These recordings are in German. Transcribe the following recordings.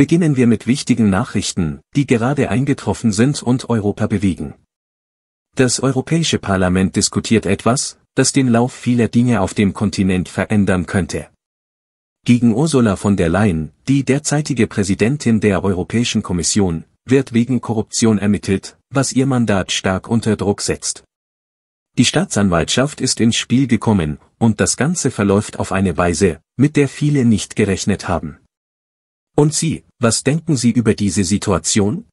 Beginnen wir mit wichtigen Nachrichten, die gerade eingetroffen sind und Europa bewegen. Das Europäische Parlament diskutiert etwas, das den Lauf vieler Dinge auf dem Kontinent verändern könnte. Gegen Ursula von der Leyen, die derzeitige Präsidentin der Europäischen Kommission, wird wegen Korruption ermittelt, was ihr Mandat stark unter Druck setzt. Die Staatsanwaltschaft ist ins Spiel gekommen, und das Ganze verläuft auf eine Weise, mit der viele nicht gerechnet haben. Und Sie, was denken Sie über diese Situation?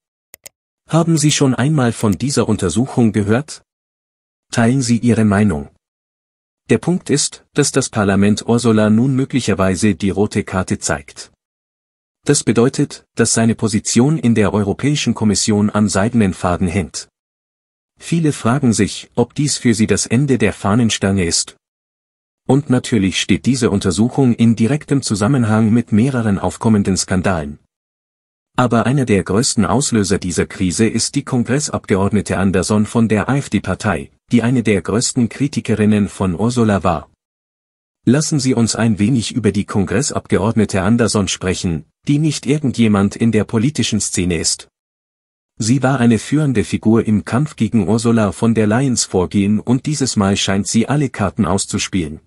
Haben Sie schon einmal von dieser Untersuchung gehört? Teilen Sie Ihre Meinung. Der Punkt ist, dass das Parlament Ursula nun möglicherweise die rote Karte zeigt. Das bedeutet, dass seine Position in der Europäischen Kommission am seidenen Faden hängt. Viele fragen sich, ob dies für sie das Ende der Fahnenstange ist, und natürlich steht diese Untersuchung in direktem Zusammenhang mit mehreren aufkommenden Skandalen. Aber einer der größten Auslöser dieser Krise ist die Kongressabgeordnete Anderson von der AfD-Partei, die eine der größten Kritikerinnen von Ursula war. Lassen Sie uns ein wenig über die Kongressabgeordnete Anderson sprechen, die nicht irgendjemand in der politischen Szene ist. Sie war eine führende Figur im Kampf gegen Ursula von der Lions Vorgehen und dieses Mal scheint sie alle Karten auszuspielen.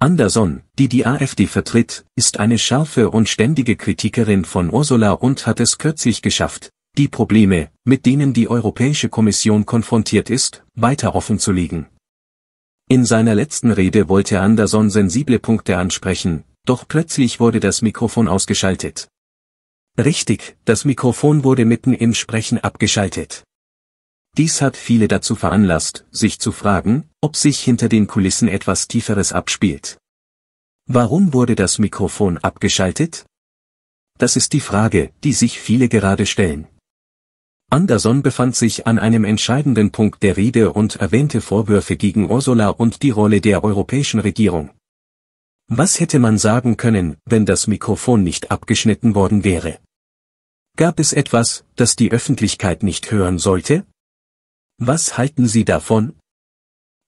Anderson, die die AfD vertritt, ist eine scharfe und ständige Kritikerin von Ursula und hat es kürzlich geschafft, die Probleme, mit denen die Europäische Kommission konfrontiert ist, weiter offen zu legen. In seiner letzten Rede wollte Anderson sensible Punkte ansprechen, doch plötzlich wurde das Mikrofon ausgeschaltet. Richtig, das Mikrofon wurde mitten im Sprechen abgeschaltet. Dies hat viele dazu veranlasst, sich zu fragen, ob sich hinter den Kulissen etwas Tieferes abspielt. Warum wurde das Mikrofon abgeschaltet? Das ist die Frage, die sich viele gerade stellen. Anderson befand sich an einem entscheidenden Punkt der Rede und erwähnte Vorwürfe gegen Ursula und die Rolle der europäischen Regierung. Was hätte man sagen können, wenn das Mikrofon nicht abgeschnitten worden wäre? Gab es etwas, das die Öffentlichkeit nicht hören sollte? Was halten Sie davon?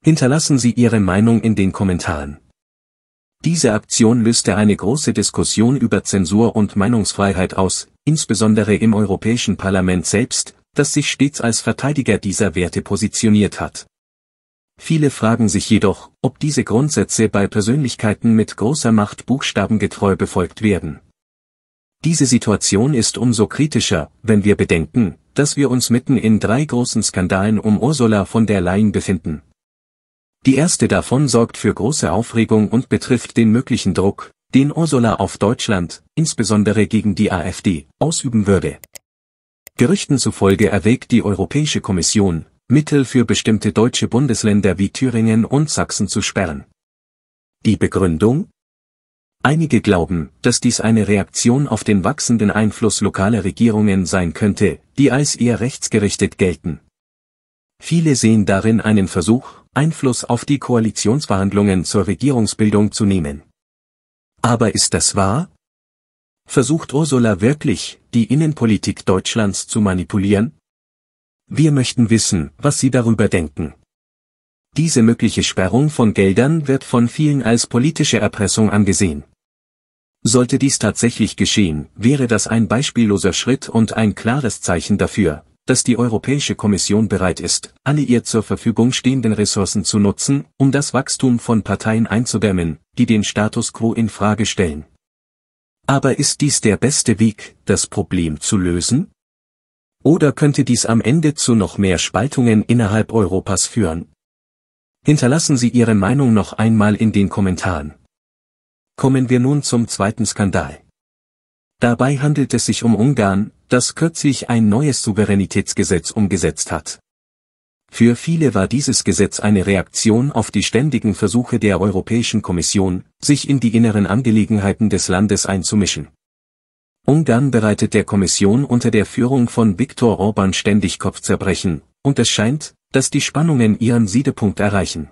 Hinterlassen Sie Ihre Meinung in den Kommentaren. Diese Aktion löste eine große Diskussion über Zensur und Meinungsfreiheit aus, insbesondere im Europäischen Parlament selbst, das sich stets als Verteidiger dieser Werte positioniert hat. Viele fragen sich jedoch, ob diese Grundsätze bei Persönlichkeiten mit großer Macht buchstabengetreu befolgt werden. Diese Situation ist umso kritischer, wenn wir bedenken, dass wir uns mitten in drei großen Skandalen um Ursula von der Leyen befinden. Die erste davon sorgt für große Aufregung und betrifft den möglichen Druck, den Ursula auf Deutschland, insbesondere gegen die AfD, ausüben würde. Gerüchten zufolge erwägt die Europäische Kommission, Mittel für bestimmte deutsche Bundesländer wie Thüringen und Sachsen zu sperren. Die Begründung, Einige glauben, dass dies eine Reaktion auf den wachsenden Einfluss lokaler Regierungen sein könnte, die als eher rechtsgerichtet gelten. Viele sehen darin einen Versuch, Einfluss auf die Koalitionsverhandlungen zur Regierungsbildung zu nehmen. Aber ist das wahr? Versucht Ursula wirklich, die Innenpolitik Deutschlands zu manipulieren? Wir möchten wissen, was Sie darüber denken. Diese mögliche Sperrung von Geldern wird von vielen als politische Erpressung angesehen. Sollte dies tatsächlich geschehen, wäre das ein beispielloser Schritt und ein klares Zeichen dafür, dass die Europäische Kommission bereit ist, alle ihr zur Verfügung stehenden Ressourcen zu nutzen, um das Wachstum von Parteien einzudämmen, die den Status quo in Frage stellen. Aber ist dies der beste Weg, das Problem zu lösen? Oder könnte dies am Ende zu noch mehr Spaltungen innerhalb Europas führen? Hinterlassen Sie Ihre Meinung noch einmal in den Kommentaren. Kommen wir nun zum zweiten Skandal. Dabei handelt es sich um Ungarn, das kürzlich ein neues Souveränitätsgesetz umgesetzt hat. Für viele war dieses Gesetz eine Reaktion auf die ständigen Versuche der Europäischen Kommission, sich in die inneren Angelegenheiten des Landes einzumischen. Ungarn bereitet der Kommission unter der Führung von Viktor Orban ständig Kopfzerbrechen, und es scheint, dass die Spannungen ihren Siedepunkt erreichen.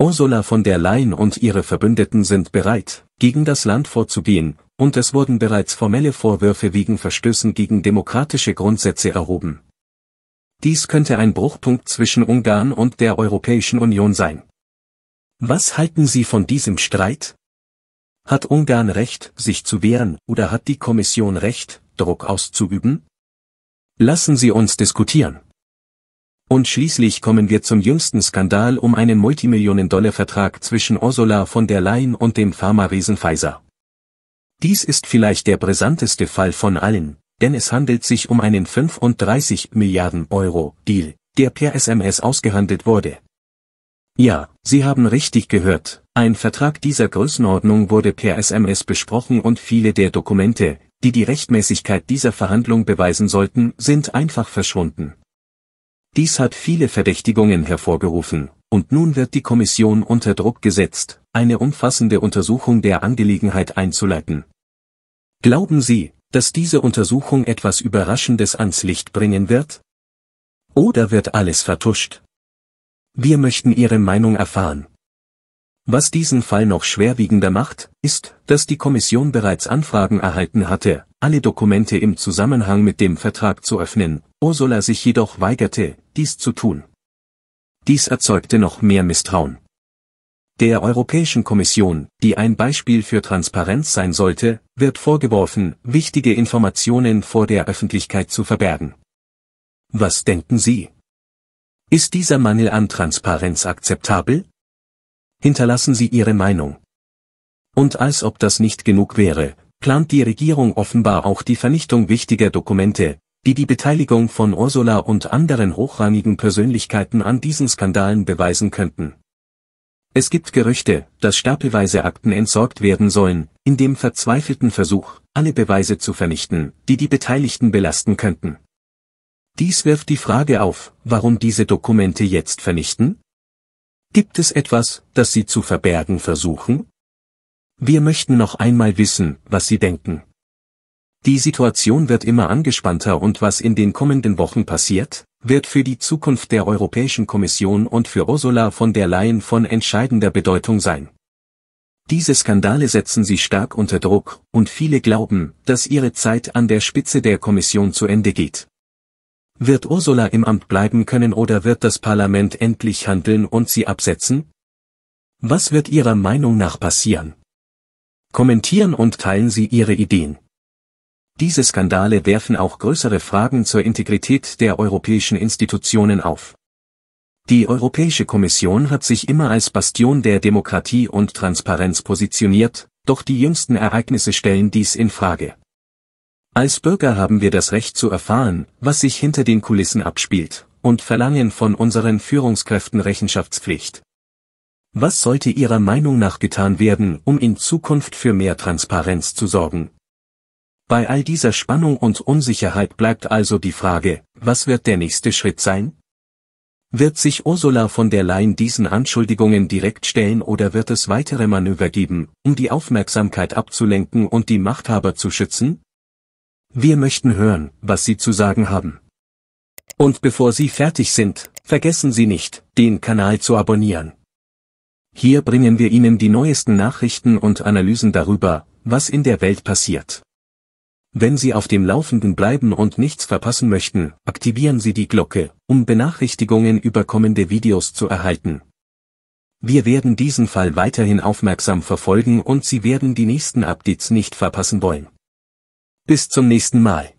Ursula von der Leyen und ihre Verbündeten sind bereit, gegen das Land vorzugehen, und es wurden bereits formelle Vorwürfe wegen Verstößen gegen demokratische Grundsätze erhoben. Dies könnte ein Bruchpunkt zwischen Ungarn und der Europäischen Union sein. Was halten Sie von diesem Streit? Hat Ungarn Recht, sich zu wehren, oder hat die Kommission Recht, Druck auszuüben? Lassen Sie uns diskutieren. Und schließlich kommen wir zum jüngsten Skandal um einen Multimillionen-Dollar-Vertrag zwischen Ursula von der Leyen und dem Pharma-Riesen Pfizer. Dies ist vielleicht der brisanteste Fall von allen, denn es handelt sich um einen 35 Milliarden Euro Deal, der per SMS ausgehandelt wurde. Ja, Sie haben richtig gehört, ein Vertrag dieser Größenordnung wurde per SMS besprochen und viele der Dokumente, die die Rechtmäßigkeit dieser Verhandlung beweisen sollten, sind einfach verschwunden. Dies hat viele Verdächtigungen hervorgerufen, und nun wird die Kommission unter Druck gesetzt, eine umfassende Untersuchung der Angelegenheit einzuleiten. Glauben Sie, dass diese Untersuchung etwas Überraschendes ans Licht bringen wird? Oder wird alles vertuscht? Wir möchten Ihre Meinung erfahren. Was diesen Fall noch schwerwiegender macht, ist, dass die Kommission bereits Anfragen erhalten hatte, alle Dokumente im Zusammenhang mit dem Vertrag zu öffnen, Ursula sich jedoch weigerte, dies zu tun. Dies erzeugte noch mehr Misstrauen. Der Europäischen Kommission, die ein Beispiel für Transparenz sein sollte, wird vorgeworfen, wichtige Informationen vor der Öffentlichkeit zu verbergen. Was denken Sie? Ist dieser Mangel an Transparenz akzeptabel? Hinterlassen Sie Ihre Meinung. Und als ob das nicht genug wäre, plant die Regierung offenbar auch die Vernichtung wichtiger Dokumente, die die Beteiligung von Ursula und anderen hochrangigen Persönlichkeiten an diesen Skandalen beweisen könnten. Es gibt Gerüchte, dass stapelweise Akten entsorgt werden sollen, in dem verzweifelten Versuch, alle Beweise zu vernichten, die die Beteiligten belasten könnten. Dies wirft die Frage auf, warum diese Dokumente jetzt vernichten? Gibt es etwas, das Sie zu verbergen versuchen? Wir möchten noch einmal wissen, was Sie denken. Die Situation wird immer angespannter und was in den kommenden Wochen passiert, wird für die Zukunft der Europäischen Kommission und für Ursula von der Leyen von entscheidender Bedeutung sein. Diese Skandale setzen sie stark unter Druck, und viele glauben, dass ihre Zeit an der Spitze der Kommission zu Ende geht. Wird Ursula im Amt bleiben können oder wird das Parlament endlich handeln und sie absetzen? Was wird Ihrer Meinung nach passieren? Kommentieren und teilen Sie Ihre Ideen. Diese Skandale werfen auch größere Fragen zur Integrität der europäischen Institutionen auf. Die Europäische Kommission hat sich immer als Bastion der Demokratie und Transparenz positioniert, doch die jüngsten Ereignisse stellen dies in Frage. Als Bürger haben wir das Recht zu erfahren, was sich hinter den Kulissen abspielt, und verlangen von unseren Führungskräften Rechenschaftspflicht. Was sollte Ihrer Meinung nach getan werden, um in Zukunft für mehr Transparenz zu sorgen? Bei all dieser Spannung und Unsicherheit bleibt also die Frage, was wird der nächste Schritt sein? Wird sich Ursula von der Leyen diesen Anschuldigungen direkt stellen oder wird es weitere Manöver geben, um die Aufmerksamkeit abzulenken und die Machthaber zu schützen? Wir möchten hören, was Sie zu sagen haben. Und bevor Sie fertig sind, vergessen Sie nicht, den Kanal zu abonnieren. Hier bringen wir Ihnen die neuesten Nachrichten und Analysen darüber, was in der Welt passiert. Wenn Sie auf dem Laufenden bleiben und nichts verpassen möchten, aktivieren Sie die Glocke, um Benachrichtigungen über kommende Videos zu erhalten. Wir werden diesen Fall weiterhin aufmerksam verfolgen und Sie werden die nächsten Updates nicht verpassen wollen. Bis zum nächsten Mal.